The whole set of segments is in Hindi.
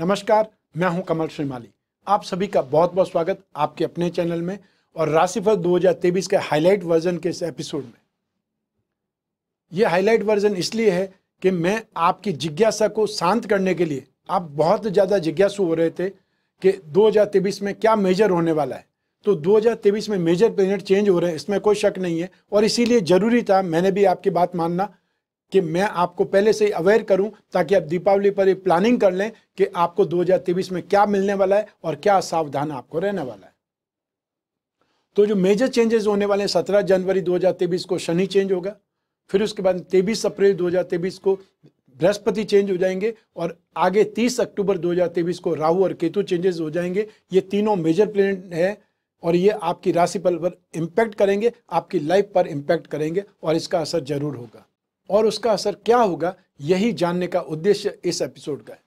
नमस्कार मैं हूं कमल श्रीमाली आप सभी का बहुत बहुत स्वागत आपके अपने चैनल में और राशिफल 2023 के हाईलाइट वर्जन के इस एपिसोड में यह हाईलाइट वर्जन इसलिए है कि मैं आपकी जिज्ञासा को शांत करने के लिए आप बहुत ज़्यादा जिज्ञासु हो रहे थे कि 2023 में क्या मेजर होने वाला है तो 2023 में मेजर प्लेनेट चेंज हो रहे हैं इसमें कोई शक नहीं है और इसीलिए ज़रूरी था मैंने भी आपकी बात मानना कि मैं आपको पहले से अवेयर करूं ताकि आप दीपावली पर ये प्लानिंग कर लें कि आपको दो में क्या मिलने वाला है और क्या सावधान आपको रहने वाला है तो जो मेजर चेंजेस होने वाले हैं सत्रह जनवरी दो को शनि चेंज होगा फिर उसके बाद तेईस अप्रैल दो को बृहस्पति चेंज हो जाएंगे और आगे 30 अक्टूबर 2023 को राहु और केतु चेंजेस हो जाएंगे ये तीनों मेजर प्लेनेट हैं और ये आपकी राशि पर इम्पैक्ट करेंगे आपकी लाइफ पर इम्पैक्ट करेंगे और इसका असर जरूर होगा और उसका असर क्या होगा यही जानने का उद्देश्य इस एपिसोड का है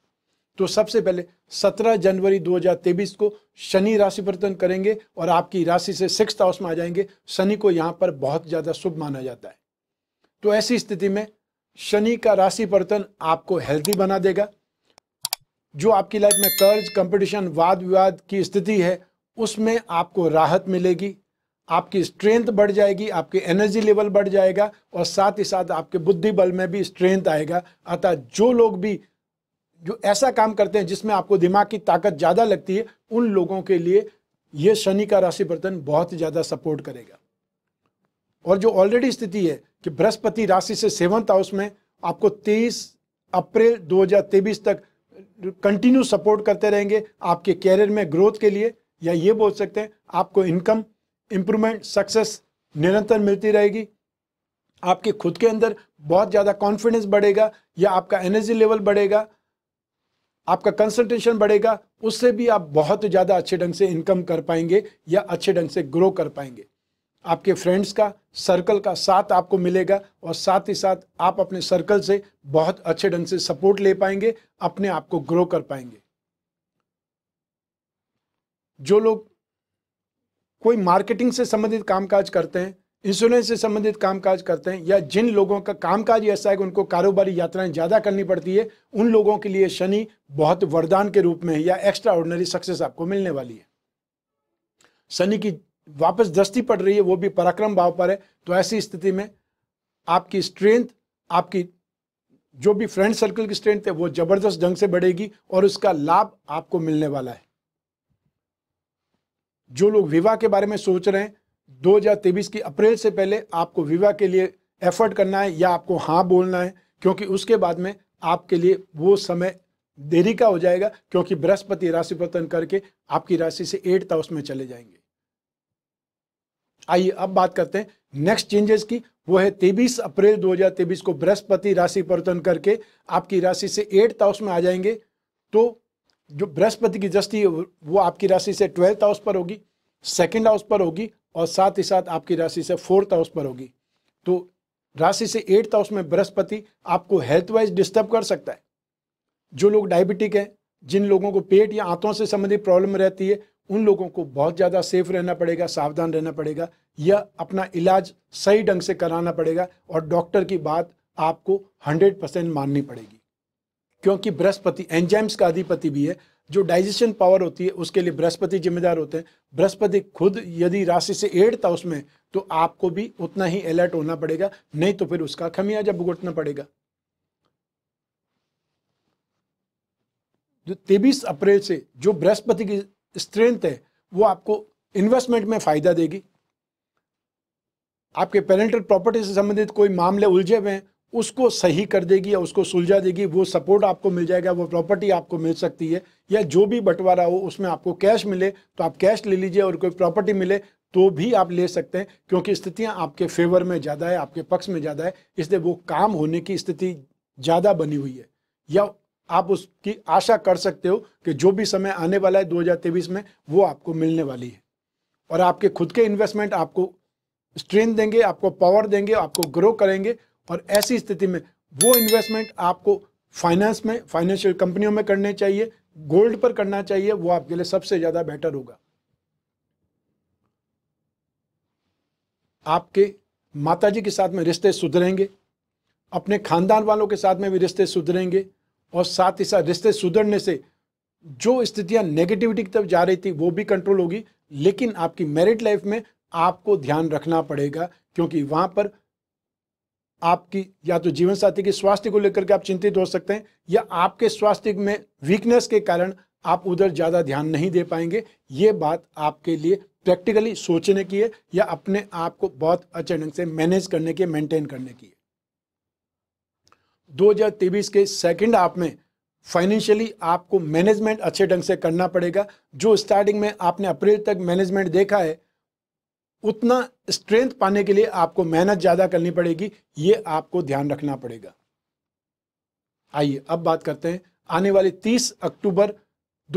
तो सबसे पहले 17 जनवरी 2023 को शनि राशि परिवर्तन करेंगे और आपकी राशि से सिक्स हाउस में आ जाएंगे शनि को यहाँ पर बहुत ज़्यादा शुभ माना जाता है तो ऐसी स्थिति में शनि का राशि परिवर्तन आपको हेल्थी बना देगा जो आपकी लाइफ में कर्ज कंपटीशन वाद विवाद की स्थिति है उसमें आपको राहत मिलेगी आपकी स्ट्रेंथ बढ़ जाएगी आपके एनर्जी लेवल बढ़ जाएगा और साथ ही साथ आपके बुद्धि बल में भी स्ट्रेंथ आएगा अतः जो लोग भी जो ऐसा काम करते हैं जिसमें आपको दिमाग की ताकत ज़्यादा लगती है उन लोगों के लिए ये शनि का राशि बर्तन बहुत ज़्यादा सपोर्ट करेगा और जो ऑलरेडी स्थिति है कि बृहस्पति राशि से सेवंथ हाउस में आपको 23 अप्रैल 2023 तक कंटिन्यू सपोर्ट करते रहेंगे आपके कैरियर में ग्रोथ के लिए या ये बोल सकते हैं आपको इनकम इम्प्रूवमेंट सक्सेस निरंतर मिलती रहेगी आपके खुद के अंदर बहुत ज़्यादा कॉन्फिडेंस बढ़ेगा या आपका एनर्जी लेवल बढ़ेगा आपका कंसंट्रेशन बढ़ेगा उससे भी आप बहुत ज़्यादा अच्छे ढंग से इनकम कर पाएंगे या अच्छे ढंग से ग्रो कर पाएंगे आपके फ्रेंड्स का सर्कल का साथ आपको मिलेगा और साथ ही साथ आप अपने सर्कल से बहुत अच्छे ढंग से सपोर्ट ले पाएंगे अपने आप को ग्रो कर पाएंगे जो लोग कोई मार्केटिंग से संबंधित कामकाज करते हैं इंश्योरेंस से संबंधित कामकाज करते हैं या जिन लोगों का कामकाज ऐसा है कि उनको कारोबारी यात्राएं ज़्यादा करनी पड़ती है उन लोगों के लिए शनि बहुत वरदान के रूप में है या एक्स्ट्रा ऑर्डनरी सक्सेस आपको मिलने वाली है शनि की वापस दृष्टि पड़ रही है वो भी पराक्रम भाव पर है तो ऐसी स्थिति में आपकी स्ट्रेंथ आपकी जो भी फ्रेंड सर्कल की स्ट्रेंथ है वो जबरदस्त ढंग से बढ़ेगी और उसका लाभ आपको मिलने वाला है जो लोग विवाह के बारे में सोच रहे हैं तेईस की अप्रैल से पहले आपको विवाह के लिए एफर्ट करना है या आपको हाँ बोलना है क्योंकि उसके बाद में आपके लिए वो समय देरी का हो जाएगा क्योंकि बृहस्पति राशि पतन करके आपकी राशि से एट्थ हाउस में चले जाएंगे आइए अब बात करते हैं नेक्स्ट चेंजेस की वो है तेबीस अप्रैल 2023 को बृहस्पति राशि परिवर्तन करके आपकी राशि से एट्थ हाउस में आ जाएंगे तो जो बृहस्पति की दृष्टि वो आपकी राशि से ट्वेल्थ हाउस पर होगी सेकेंड हाउस पर होगी और साथ ही साथ आपकी राशि से फोर्थ हाउस पर होगी तो राशि से एट्थ हाउस में बृहस्पति आपको हेल्थ वाइज डिस्टर्ब कर सकता है जो लोग डायबिटिक हैं जिन लोगों को पेट या आंतों से संबंधित प्रॉब्लम रहती है उन लोगों को बहुत ज़्यादा सेफ रहना पड़ेगा सावधान रहना पड़ेगा या अपना इलाज सही ढंग से कराना पड़ेगा और डॉक्टर की बात आपको हंड्रेड परसेंट माननी पड़ेगी क्योंकि बृहस्पति एंजाइम्स का अधिपति भी है जो डाइजेशन पावर होती है उसके लिए बृहस्पति जिम्मेदार होते हैं बृहस्पति खुद यदि राशि से एड़ता उसमें तो आपको भी उतना ही अलर्ट होना पड़ेगा नहीं तो फिर उसका खमियाजा भुगतना पड़ेगा जो तेबीस अप्रैल से जो बृहस्पति की स्ट्रेंथ है वो आपको इन्वेस्टमेंट में फायदा देगी आपके पेरेंटल प्रॉपर्टी से संबंधित कोई मामले उलझे हुए हैं उसको सही कर देगी या उसको सुलझा देगी वो सपोर्ट आपको मिल जाएगा वो प्रॉपर्टी आपको मिल सकती है या जो भी बंटवारा हो उसमें आपको कैश मिले तो आप कैश ले लीजिए और कोई प्रॉपर्टी मिले तो भी आप ले सकते हैं क्योंकि स्थितियां आपके फेवर में ज़्यादा है आपके पक्ष में ज़्यादा है इसलिए वो काम होने की स्थिति ज़्यादा बनी हुई है या आप उसकी आशा कर सकते हो कि जो भी समय आने वाला है दो में वो आपको मिलने वाली है और आपके खुद के इन्वेस्टमेंट आपको स्ट्रेंथ देंगे आपको पावर देंगे आपको ग्रो करेंगे और ऐसी स्थिति में वो इन्वेस्टमेंट आपको फाइनेंस में फाइनेंशियल कंपनियों में करने चाहिए गोल्ड पर करना चाहिए वो आपके लिए सबसे ज़्यादा बेटर होगा आपके माताजी के साथ में रिश्ते सुधरेंगे अपने खानदान वालों के साथ में भी रिश्ते सुधरेंगे और साथ ही साथ रिश्ते सुधरने से जो स्थितियां नेगेटिविटी की तरफ जा रही थी वो भी कंट्रोल होगी लेकिन आपकी मैरिड लाइफ में आपको ध्यान रखना पड़ेगा क्योंकि वहां पर आपकी या तो जीवन साथी के स्वास्थ्य को लेकर के आप चिंतित हो सकते हैं या आपके स्वास्थ्य में वीकनेस के कारण आप उधर ज़्यादा ध्यान नहीं दे पाएंगे ये बात आपके लिए प्रैक्टिकली सोचने की है या अपने आप को बहुत अच्छे ढंग से मैनेज करने की मेंटेन करने की है दो के सेकेंड आप में फाइनेंशियली आपको मैनेजमेंट अच्छे ढंग से करना पड़ेगा जो स्टार्टिंग में आपने अप्रैल तक मैनेजमेंट देखा है उतना स्ट्रेंथ पाने के लिए आपको मेहनत ज़्यादा करनी पड़ेगी ये आपको ध्यान रखना पड़ेगा आइए अब बात करते हैं आने वाले 30 अक्टूबर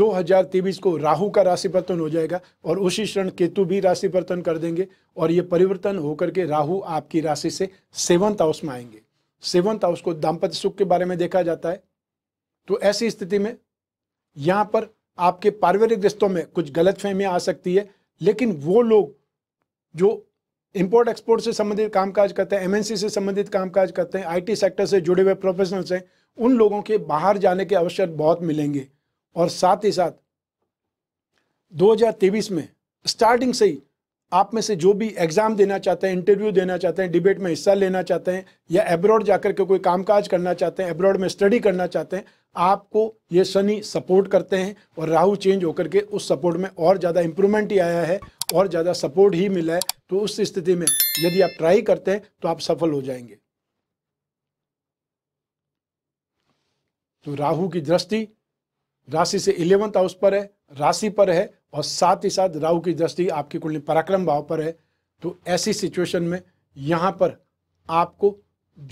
2023 को राहु का राशि परिवर्तन हो जाएगा और उसी क्षण केतु भी राशि परिवर्तन कर देंगे और ये परिवर्तन होकर के राहु आपकी राशि से सेवंथ हाउस में आएंगे सेवंथ हाउस को दाम्पत्य सुख के बारे में देखा जाता है तो ऐसी स्थिति में यहाँ पर आपके पारिवारिक रिश्तों में कुछ गलत आ सकती है लेकिन वो लोग जो इंपोर्ट एक्सपोर्ट से संबंधित कामकाज करते हैं एमएनसी से संबंधित कामकाज करते हैं आईटी सेक्टर से जुड़े हुए प्रोफेशनल्स हैं उन लोगों के बाहर जाने के अवसर बहुत मिलेंगे और साथ ही साथ 2023 में स्टार्टिंग से ही आप में से जो भी एग्ज़ाम देना चाहते हैं इंटरव्यू देना चाहते हैं डिबेट में हिस्सा लेना चाहते हैं या एब्रॉड जाकर के कोई कामकाज करना चाहते हैं एब्रॉड में स्टडी करना चाहते हैं आपको ये शनि सपोर्ट करते हैं और राहु चेंज होकर के उस सपोर्ट में और ज़्यादा इंप्रूवमेंट ही आया है और ज़्यादा सपोर्ट ही मिला है तो उस स्थिति में यदि आप ट्राई करते हैं तो आप सफल हो जाएंगे तो राहु की दृष्टि राशि से इलेवंथ हाउस पर है राशि पर है और साथ ही साथ राहु की दृष्टि आपकी कुंडली पराक्रम भाव पर है तो ऐसी सिचुएशन में यहाँ पर आपको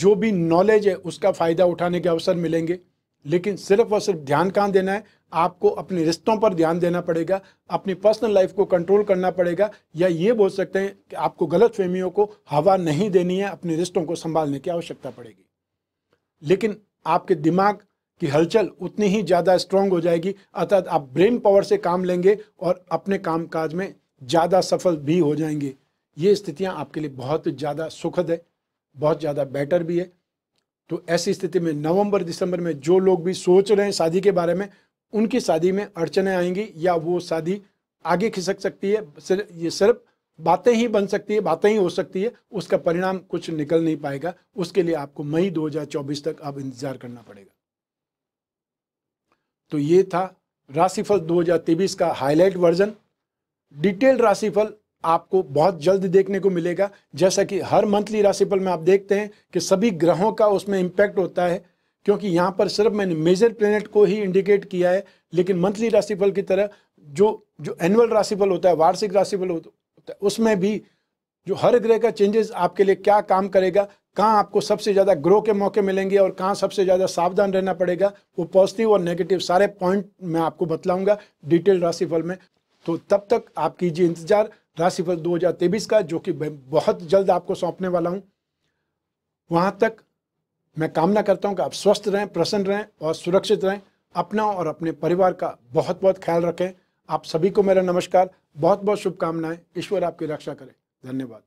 जो भी नॉलेज है उसका फ़ायदा उठाने के अवसर मिलेंगे लेकिन सिर्फ और सिर्फ ध्यान कहाँ देना है आपको अपने रिश्तों पर ध्यान देना पड़ेगा अपनी पर्सनल लाइफ को कंट्रोल करना पड़ेगा या ये बोल सकते हैं कि आपको गलत फहमियों को हवा नहीं देनी है अपने रिश्तों को संभालने की आवश्यकता पड़ेगी लेकिन आपके दिमाग की हलचल उतनी ही ज़्यादा स्ट्रांग हो जाएगी अर्थात आप ब्रेन पावर से काम लेंगे और अपने काम काज में ज़्यादा सफल भी हो जाएंगे ये स्थितियाँ आपके लिए बहुत ज़्यादा सुखद है बहुत ज़्यादा बेटर भी है तो ऐसी स्थिति में नवंबर दिसंबर में जो लोग भी सोच रहे हैं शादी के बारे में उनकी शादी में अड़चने आएंगी या वो शादी आगे खिसक सकती है सिर्फ ये सिर्फ बातें ही बन सकती है बातें ही हो सकती है उसका परिणाम कुछ निकल नहीं पाएगा उसके लिए आपको मई 2024 तक अब इंतजार करना पड़ेगा तो ये था राशिफल 2023 का हाईलाइट वर्जन डिटेल राशिफल आपको बहुत जल्द देखने को मिलेगा जैसा कि हर मंथली राशिफल में आप देखते हैं कि सभी ग्रहों का उसमें इम्पैक्ट होता है क्योंकि यहाँ पर सिर्फ मैंने मेजर प्लेनेट को ही इंडिकेट किया है लेकिन मंथली राशिफल की तरह जो जो एनुअल राशिफल होता है वार्षिक राशिफल होता है उसमें भी जो हर ग्रह का चेंजेस आपके लिए क्या काम करेगा कहाँ आपको सबसे ज़्यादा ग्रो के मौके मिलेंगे और कहाँ सबसे ज़्यादा सावधान रहना पड़ेगा वो पॉजिटिव और नेगेटिव सारे पॉइंट मैं आपको बतलाऊंगा डिटेल राशिफल में तो तब तक आप कीजिए इंतज़ार राशिफल 2023 का जो कि बहुत जल्द आपको सौंपने वाला हूँ वहां तक मैं कामना करता हूँ कि आप स्वस्थ रहें प्रसन्न रहें और सुरक्षित रहें अपना और अपने परिवार का बहुत बहुत ख्याल रखें आप सभी को मेरा नमस्कार बहुत बहुत शुभकामनाएं ईश्वर आपकी रक्षा करें धन्यवाद